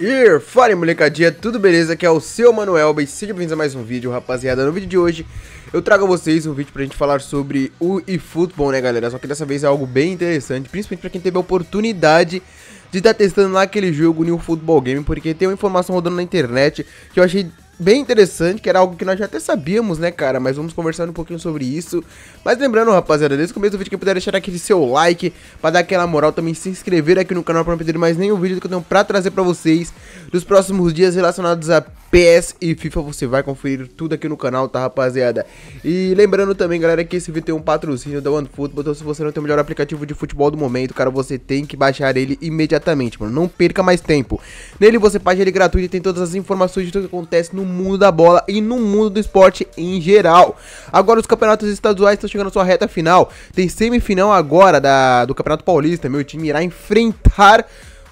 E fala molecadinha, tudo beleza? Aqui é o seu Manuel sejam bem-vindos a mais um vídeo, rapaziada. No vídeo de hoje eu trago a vocês um vídeo pra gente falar sobre o eFootball, né galera? Só que dessa vez é algo bem interessante, principalmente pra quem teve a oportunidade de estar tá testando lá aquele jogo New Football Game, porque tem uma informação rodando na internet que eu achei bem interessante, que era algo que nós já até sabíamos, né, cara? Mas vamos conversando um pouquinho sobre isso. Mas lembrando, rapaziada, desde o começo do vídeo que puder deixar aquele seu like, pra dar aquela moral, também se inscrever aqui no canal pra não perder mais nenhum vídeo que eu tenho pra trazer pra vocês dos próximos dias relacionados a PS e FIFA. Você vai conferir tudo aqui no canal, tá, rapaziada? E lembrando também, galera, que esse vídeo tem um patrocínio da OneFootball. Então, se você não tem o melhor aplicativo de futebol do momento, cara, você tem que baixar ele imediatamente, mano. Não perca mais tempo. Nele você paga ele gratuito e tem todas as informações de tudo que acontece no mundo da bola e no mundo do esporte em geral. Agora, os campeonatos estaduais estão chegando à sua reta final. Tem semifinal agora da, do Campeonato Paulista. Meu time irá enfrentar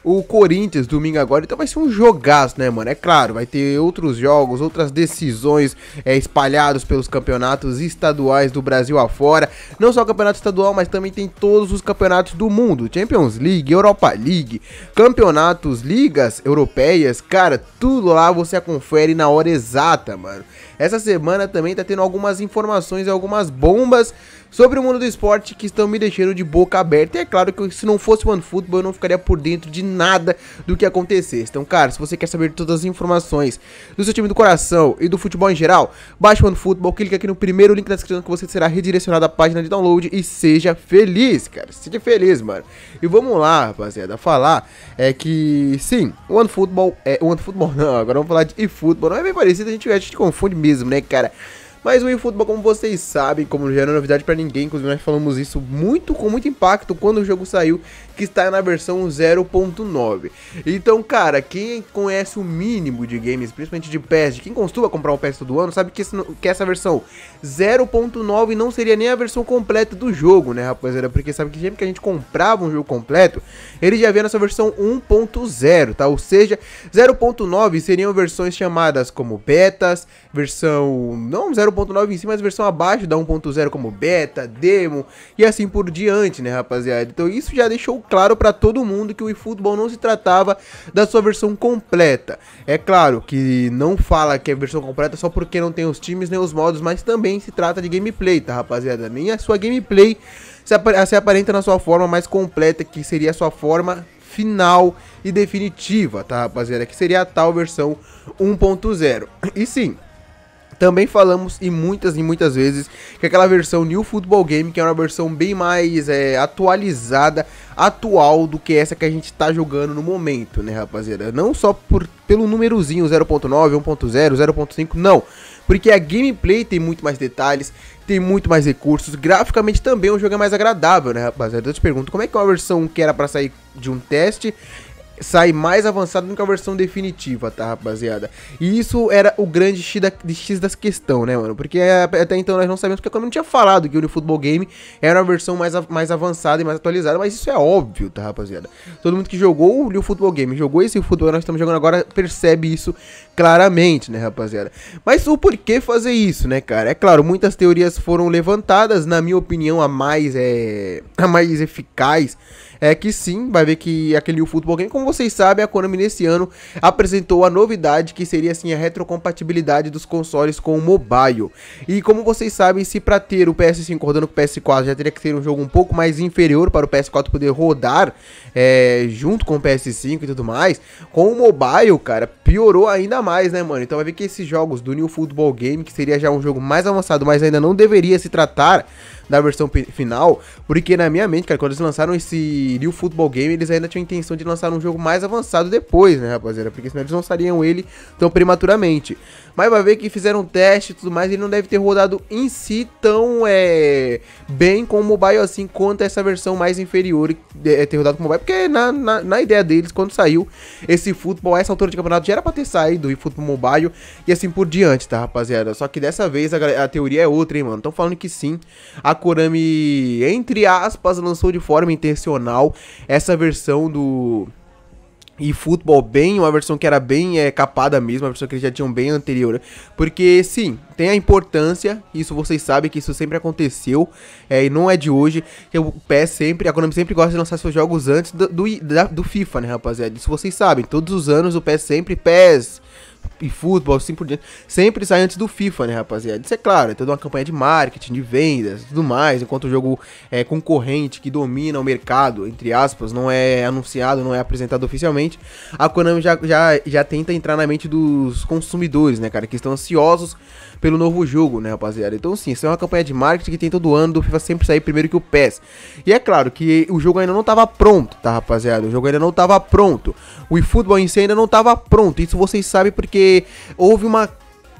o Corinthians domingo agora. Então vai ser um jogaço, né, mano? É claro, vai ter outros jogos, outras decisões é, espalhados pelos campeonatos estaduais do Brasil afora. Não só o campeonato estadual, mas também tem todos os campeonatos do mundo: Champions League, Europa League, campeonatos, ligas europeias. Cara, tudo lá você confere na hora exata, mano. Essa semana também tá tendo algumas informações e algumas bombas sobre o mundo do esporte que estão me deixando de boca aberta. E é claro que se não fosse o OneFootball, eu não ficaria por dentro de nada do que acontecesse. Então, cara, se você quer saber todas as informações do seu time do coração e do futebol em geral, baixe o OneFootball, clica aqui no primeiro link da descrição que você será redirecionado à página de download e seja feliz, cara. Seja feliz, mano. E vamos lá, rapaziada, falar é que sim, o OneFootball é OneFootball não, agora vamos falar de eFootball. Não é bem parecido, a gente, a gente confunde mesmo, né, cara? Mas o eFootball, como vocês sabem, como já não é novidade para ninguém, inclusive nós falamos isso muito com muito impacto quando o jogo saiu, que está na versão 0.9. Então, cara, quem conhece o mínimo de games, principalmente de PES, de quem costuma comprar um PES todo ano, sabe que, esse, que essa versão 0.9 não seria nem a versão completa do jogo, né, rapaziada? Porque sabe que sempre que a gente comprava um jogo completo, ele já vinha nessa versão 1.0, tá? Ou seja, 0.9 seriam versões chamadas como betas, versão não 0 1.9 em si, mas versão abaixo da 1.0 como beta, demo e assim por diante, né, rapaziada? Então isso já deixou claro para todo mundo que o eFootball não se tratava da sua versão completa. É claro que não fala que é versão completa só porque não tem os times nem os modos, mas também se trata de gameplay, tá, rapaziada? Nem a sua gameplay se, ap se aparenta na sua forma mais completa, que seria a sua forma final e definitiva, tá, rapaziada? Que seria a tal versão 1.0. E sim, também falamos e muitas e muitas vezes que aquela versão New Football Game, que é uma versão bem mais é, atualizada, atual do que essa que a gente tá jogando no momento, né, rapaziada? Não só por, pelo númerozinho 0.9, 1.0, 0.5, não. Porque a gameplay tem muito mais detalhes, tem muito mais recursos, graficamente também o é jogo é mais agradável, né, rapaziada? Eu te pergunto, como é que é uma versão que era para sair de um teste sai mais avançado do que a versão definitiva, tá, rapaziada? E isso era o grande X, da, X das questão, né, mano? Porque é, até então nós não sabemos, porque eu não tinha falado que o New Football Game era a versão mais, mais avançada e mais atualizada, mas isso é óbvio, tá, rapaziada? Todo mundo que jogou o New Football Game, jogou esse futebol nós estamos jogando agora, percebe isso claramente, né, rapaziada? Mas o porquê fazer isso, né, cara? É claro, muitas teorias foram levantadas, na minha opinião, a mais, é, a mais eficaz é que sim, vai ver que aquele New Football Game, como vocês sabem, a Konami nesse ano apresentou a novidade que seria assim a retrocompatibilidade dos consoles com o mobile. E como vocês sabem, se para ter o PS5 rodando com o PS4 já teria que ter um jogo um pouco mais inferior para o PS4 poder rodar é, junto com o PS5 e tudo mais, com o mobile, cara, piorou ainda mais, né, mano? Então vai ver que esses jogos do New Football Game, que seria já um jogo mais avançado, mas ainda não deveria se tratar da versão final, porque na minha mente, cara, quando eles lançaram esse New Football Game, eles ainda tinham a intenção de lançar um jogo mais avançado depois, né, rapaziada? Porque senão eles lançariam ele tão prematuramente. Mas vai ver que fizeram teste e tudo mais, ele não deve ter rodado em si tão é, bem com o mobile assim quanto essa versão mais inferior é, é, ter rodado com o mobile, porque na, na, na ideia deles, quando saiu esse futebol, essa altura de campeonato já era pra ter saído e futebol mobile e assim por diante, tá, rapaziada? Só que dessa vez a, a teoria é outra, hein, mano? Estão falando que sim, a Akurami, entre aspas, lançou de forma intencional essa versão do e futebol bem, uma versão que era bem é, capada mesmo, uma versão que eles já tinham bem anterior. Porque sim, tem a importância, isso vocês sabem que isso sempre aconteceu, é, e não é de hoje, que o pé sempre, a Konami sempre gosta de lançar seus jogos antes do, do, da, do FIFA, né rapaziada? Isso vocês sabem, todos os anos o pé sempre, pés e futebol, assim por diante, sempre sai antes do FIFA, né, rapaziada? Isso é claro, é toda uma campanha de marketing, de vendas tudo mais, enquanto o jogo é concorrente que domina o mercado, entre aspas, não é anunciado, não é apresentado oficialmente, a Konami já, já, já tenta entrar na mente dos consumidores, né, cara, que estão ansiosos pelo novo jogo, né, rapaziada? Então, sim, isso é uma campanha de marketing que tem todo ano, do FIFA sempre sair primeiro que o PES. E é claro que o jogo ainda não estava pronto, tá, rapaziada? O jogo ainda não estava pronto. O eFootball em si ainda não estava pronto. Isso vocês sabem porque porque houve uma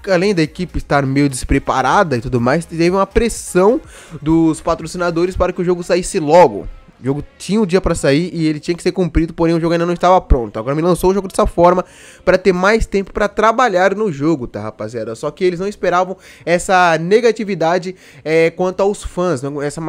além da equipe estar meio despreparada e tudo mais, teve uma pressão dos patrocinadores para que o jogo saísse logo. O jogo tinha um dia para sair e ele tinha que ser cumprido, porém o jogo ainda não estava pronto. Agora me lançou o jogo dessa forma para ter mais tempo para trabalhar no jogo, tá, rapaziada? Só que eles não esperavam essa negatividade é, quanto aos fãs, essa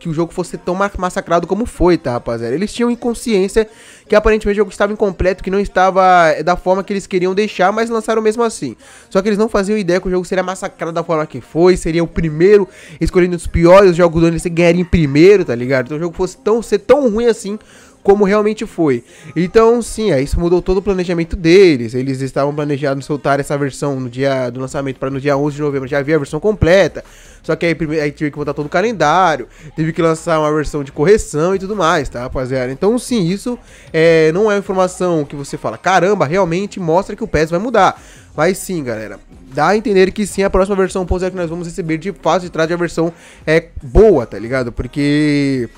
que o jogo fosse tão massacrado como foi, tá, rapaziada? Eles tinham inconsciência que aparentemente o jogo estava incompleto, que não estava eh, da forma que eles queriam deixar, mas lançaram mesmo assim. Só que eles não faziam ideia que o jogo seria massacrado da forma que foi, seria o primeiro, escolhendo os piores jogos do ano, eles ganhariam primeiro, tá ligado? Então o jogo fosse tão, ser tão ruim assim como realmente foi. Então, sim, é, isso mudou todo o planejamento deles. Eles estavam planejando soltar essa versão no dia do lançamento para no dia 11 de novembro já havia a versão completa. Só que aí, aí teve que mudar todo o calendário, teve que lançar uma versão de correção e tudo mais, tá, rapaziada? Então, sim, isso é, não é informação que você fala, caramba, realmente mostra que o PES vai mudar. Mas sim, galera, dá a entender que sim, a próxima versão 1.0 que nós vamos receber de fase de trás a versão é boa, tá ligado? Porque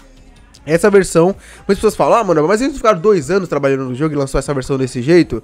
essa versão, muitas pessoas falam, ah, mano, mas eles ficaram dois anos trabalhando no jogo e lançou essa versão desse jeito.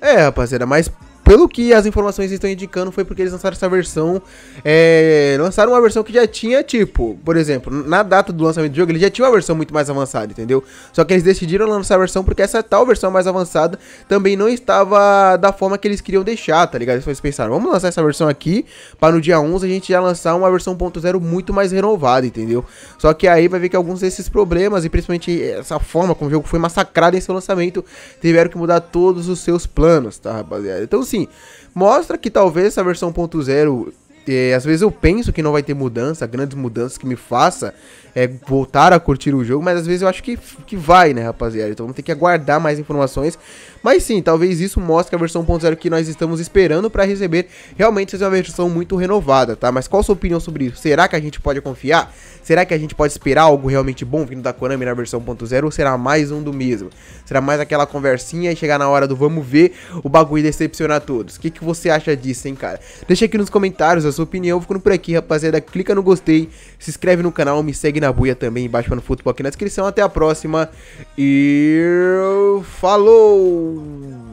É, rapaziada, mas pelo que as informações estão indicando, foi porque eles lançaram essa versão. É, lançaram uma versão que já tinha, tipo, por exemplo, na data do lançamento do jogo, ele já tinha uma versão muito mais avançada, entendeu? Só que eles decidiram lançar a versão porque essa tal versão mais avançada também não estava da forma que eles queriam deixar, tá ligado? Eles pensaram, vamos lançar essa versão aqui, para no dia 11 a gente já lançar uma versão 1.0 muito mais renovada, entendeu? Só que aí vai ver que alguns desses problemas, e principalmente essa forma como o jogo foi massacrado em seu lançamento, tiveram que mudar todos os seus planos, tá, rapaziada? Então, sim, assim, mostra que talvez essa versão 1.0 é, às vezes eu penso que não vai ter mudança, grandes mudanças que me faça é, voltar a curtir o jogo, mas às vezes eu acho que, que vai, né, rapaziada? Então vamos ter que aguardar mais informações mas sim, talvez isso mostre que a versão 1.0 que nós estamos esperando para receber realmente seja é uma versão muito renovada, tá? Mas qual a sua opinião sobre isso? Será que a gente pode confiar? Será que a gente pode esperar algo realmente bom vindo da Konami na versão 1.0 ou será mais um do mesmo? Será mais aquela conversinha e chegar na hora do vamos ver o bagulho decepcionar todos? O que, que você acha disso, hein, cara? Deixa aqui nos comentários a sua opinião. Ficando por aqui, rapaziada. Clica no gostei, se inscreve no canal, me segue na buia também, embaixo no futebol aqui na descrição. Até a próxima e... Falou! 嗯。